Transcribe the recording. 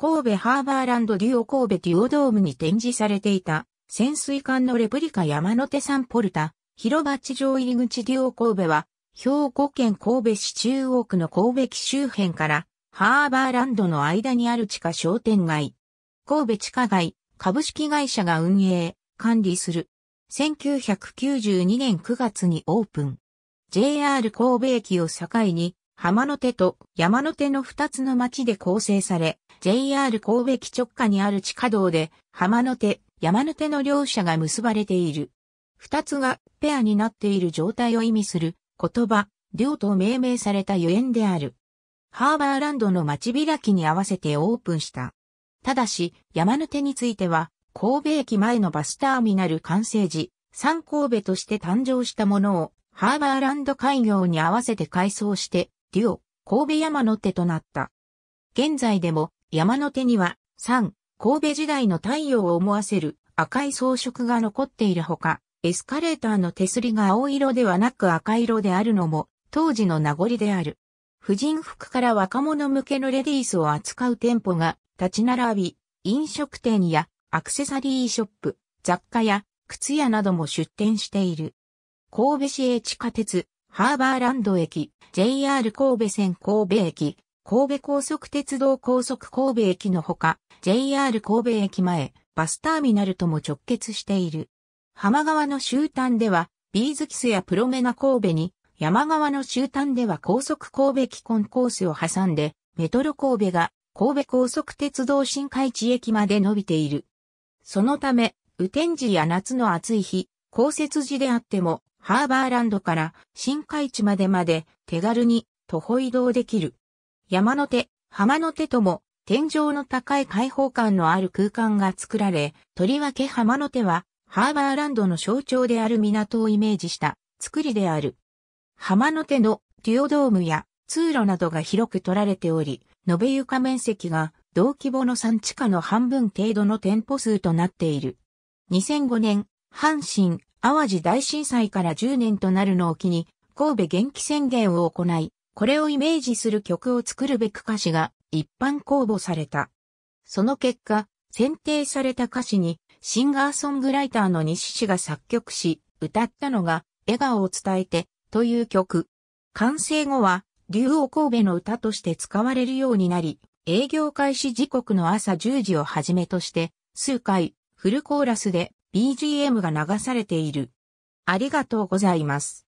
神戸ハーバーランドデュオ神戸デュオドームに展示されていた潜水艦のレプリカ山手山ポルタ広場地上入り口デュオ神戸は兵庫県神戸市中央区の神戸駅周辺からハーバーランドの間にある地下商店街神戸地下街株式会社が運営管理する1992年9月にオープン JR 神戸駅を境に浜の手と山の手の二つの町で構成され、JR 神戸駅直下にある地下道で、浜の手、山の手の両者が結ばれている。二つがペアになっている状態を意味する言葉、両と命名されたゆえんである。ハーバーランドの町開きに合わせてオープンした。ただし、山の手については、神戸駅前のバスターミナル完成時、三神戸として誕生したものを、ハーバーランド開業に合わせて改装して、デュオ、神戸山の手となった。現在でも山の手には3、神戸時代の太陽を思わせる赤い装飾が残っているほか、エスカレーターの手すりが青色ではなく赤色であるのも当時の名残である。婦人服から若者向けのレディースを扱う店舗が立ち並び、飲食店やアクセサリーショップ、雑貨や靴屋なども出店している。神戸市営地下鉄、ハーバーランド駅、JR 神戸線神戸駅、神戸高速鉄道高速神戸駅のほか、JR 神戸駅前、バスターミナルとも直結している。浜川の終端では、ビーズキスやプロメナ神戸に、山側の終端では高速神戸基コンコースを挟んで、メトロ神戸が神戸高速鉄道新海地駅まで伸びている。そのため、雨天時や夏の暑い日、降雪時であっても、ハーバーランドから新海地までまで手軽に徒歩移動できる。山の手、浜の手とも天井の高い開放感のある空間が作られ、とりわけ浜の手はハーバーランドの象徴である港をイメージした作りである。浜の手のデュオドームや通路などが広く取られており、延べ床面積が同規模の産地下の半分程度の店舗数となっている。2005年、阪神淡路大震災から10年となるのを機に、神戸元気宣言を行い、これをイメージする曲を作るべく歌詞が一般公募された。その結果、選定された歌詞に、シンガーソングライターの西氏が作曲し、歌ったのが、笑顔を伝えて、という曲。完成後は、竜王神戸の歌として使われるようになり、営業開始時刻の朝10時をはじめとして、数回、フルコーラスで BGM が流されている。ありがとうございます。